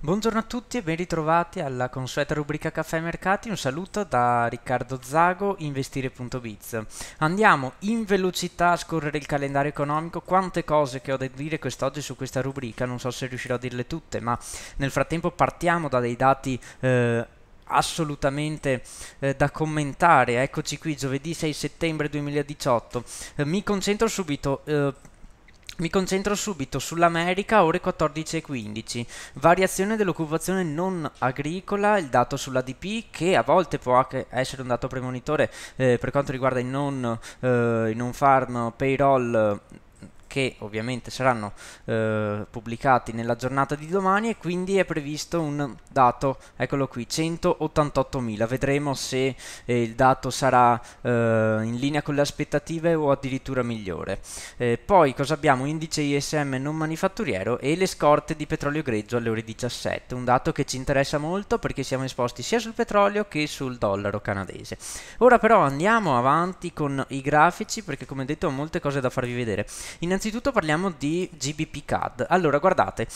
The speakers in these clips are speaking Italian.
Buongiorno a tutti e ben ritrovati alla consueta rubrica Caffè Mercati, un saluto da Riccardo Zago, investire.biz. Andiamo in velocità a scorrere il calendario economico, quante cose che ho da dire quest'oggi su questa rubrica, non so se riuscirò a dirle tutte, ma nel frattempo partiamo da dei dati... Eh, assolutamente eh, da commentare eccoci qui giovedì 6 settembre 2018 eh, mi concentro subito eh, mi concentro subito sull'America, ore 14.15. Variazione dell'occupazione non agricola, il dato sull'ADP che a volte può anche essere un dato premonitore eh, per quanto riguarda i non, eh, i non farm payroll che ovviamente saranno eh, pubblicati nella giornata di domani e quindi è previsto un dato, eccolo qui, 188.000. Vedremo se eh, il dato sarà eh, in linea con le aspettative o addirittura migliore. Eh, poi cosa abbiamo? Indice ISM non manifatturiero e le scorte di petrolio greggio alle ore 17, un dato che ci interessa molto perché siamo esposti sia sul petrolio che sul dollaro canadese. Ora però andiamo avanti con i grafici perché come detto ho molte cose da farvi vedere. In innanzitutto parliamo di GBP CAD. Allora, guardate,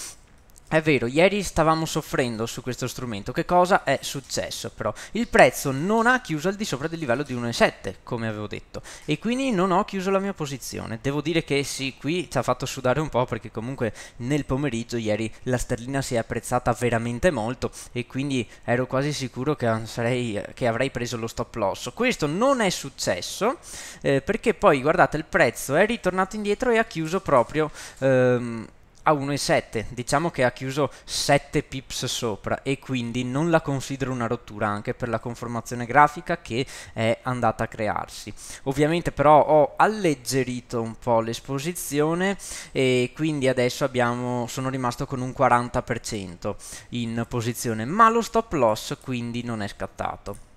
è vero, ieri stavamo soffrendo su questo strumento, che cosa è successo però? Il prezzo non ha chiuso al di sopra del livello di 1,7, come avevo detto, e quindi non ho chiuso la mia posizione. Devo dire che sì, qui ci ha fatto sudare un po', perché comunque nel pomeriggio ieri la sterlina si è apprezzata veramente molto, e quindi ero quasi sicuro che, sarei, che avrei preso lo stop loss. Questo non è successo, eh, perché poi, guardate, il prezzo è ritornato indietro e ha chiuso proprio... Ehm, a 1,7 diciamo che ha chiuso 7 pips sopra e quindi non la considero una rottura anche per la conformazione grafica che è andata a crearsi ovviamente però ho alleggerito un po' l'esposizione e quindi adesso abbiamo, sono rimasto con un 40% in posizione ma lo stop loss quindi non è scattato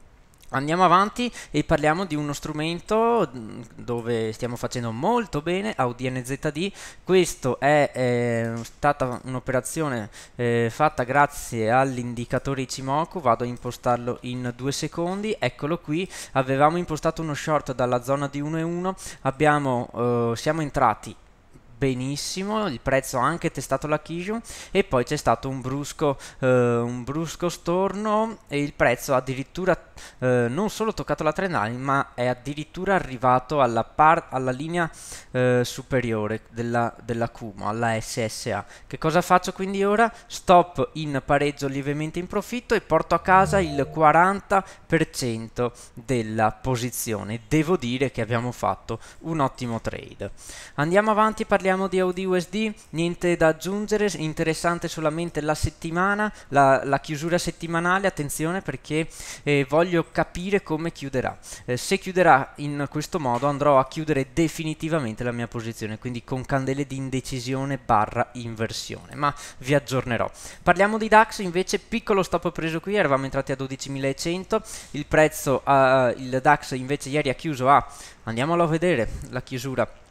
Andiamo avanti e parliamo di uno strumento mm, dove stiamo facendo molto bene, AudNZD. Questa è eh, stata un'operazione eh, fatta grazie all'indicatore Ichimoku, vado a impostarlo in due secondi, eccolo qui, avevamo impostato uno short dalla zona di 1 1, eh, siamo entrati benissimo, il prezzo ha anche testato la Kijun e poi c'è stato un brusco, eh, un brusco, storno e il prezzo ha addirittura eh, non solo toccato la Trenali ma è addirittura arrivato alla, par- alla linea eh, superiore della, della Kumo, alla SSA. Che cosa faccio quindi ora? Stop in pareggio lievemente in profitto e porto a casa il 40% della posizione. Devo dire che abbiamo fatto un ottimo trade. Andiamo avanti e parliamo parliamo di AudiUSD, niente da aggiungere, interessante solamente la settimana, la, la chiusura settimanale, attenzione perché eh, voglio capire come chiuderà. Eh, se chiuderà in questo modo andrò a chiudere definitivamente la mia posizione, quindi con candele di indecisione barra inversione, ma vi aggiornerò. Parliamo di DAX invece, piccolo stop preso qui, eravamo entrati a 12.100, il prezzo, eh, il DAX invece ieri ha chiuso a, andiamolo a vedere la chiusura,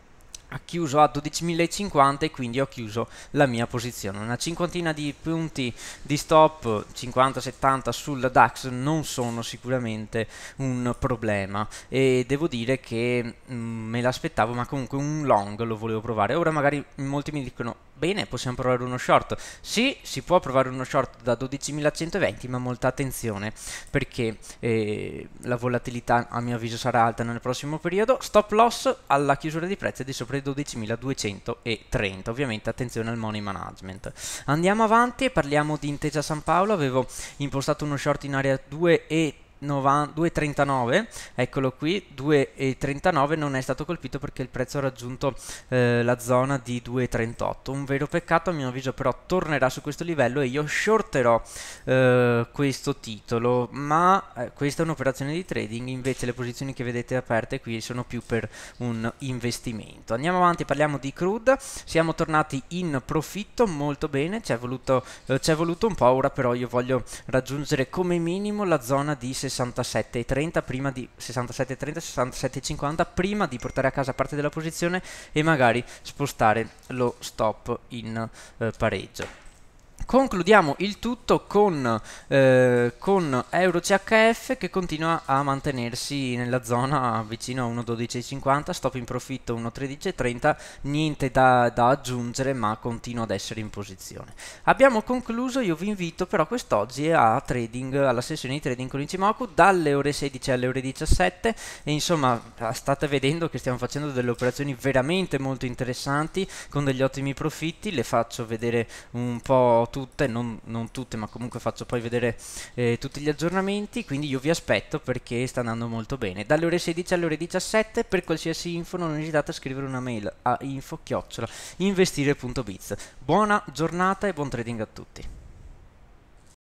ha chiuso a 12.050 e quindi ho chiuso la mia posizione. Una cinquantina di punti di stop 50-70 sul DAX non sono sicuramente un problema e devo dire che mh, mm, me l'aspettavo ma comunque un long lo volevo provare. Ora magari molti mi dicono Bene, possiamo provare uno short. Sì, si può provare uno short da 12.120, ma molta attenzione, perché eh, la volatilità a mio avviso sarà alta nel prossimo periodo. Stop loss alla chiusura di prezzi di sopra i 12.230. Ovviamente attenzione al money management. Andiamo avanti e parliamo di Intesa San Paolo. Avevo impostato uno short in area 2 e 2,39, eccolo qui, 2,39 non è stato colpito perché il prezzo ha raggiunto eh, la zona di 2,38, un vero peccato a mio avviso però tornerà su questo livello e io shorterò eh, questo titolo, ma eh, questa è un'operazione di trading, invece le posizioni che vedete aperte qui sono più per un investimento. Andiamo avanti, parliamo di crude, siamo tornati in profitto molto bene, ci è voluto, eh, voluto, un po', ora però io voglio raggiungere come minimo la zona di 60 67,30 prima di 67,30 67,50 prima di portare a casa parte della posizione e magari spostare lo stop in eh, pareggio Concludiamo il tutto con, eh, con EuroCHF che continua a mantenersi nella zona vicino a 1.12.50, stop in profitto 1.13.30, niente da, da, aggiungere ma continua ad essere in posizione. Abbiamo concluso, io vi invito però quest'oggi trading, alla sessione di trading con Ichimoku dalle ore 16 alle ore 17 e insomma eh, state vedendo che stiamo facendo delle operazioni veramente molto interessanti con degli ottimi profitti, le faccio vedere un po' tutte, non, non tutte ma comunque faccio poi vedere eh, tutti gli aggiornamenti, quindi io vi aspetto perché sta andando molto bene. Dalle ore 16 alle ore 17 per qualsiasi info non esitate a scrivere una mail a info-investire.biz. Buona giornata e buon trading a tutti.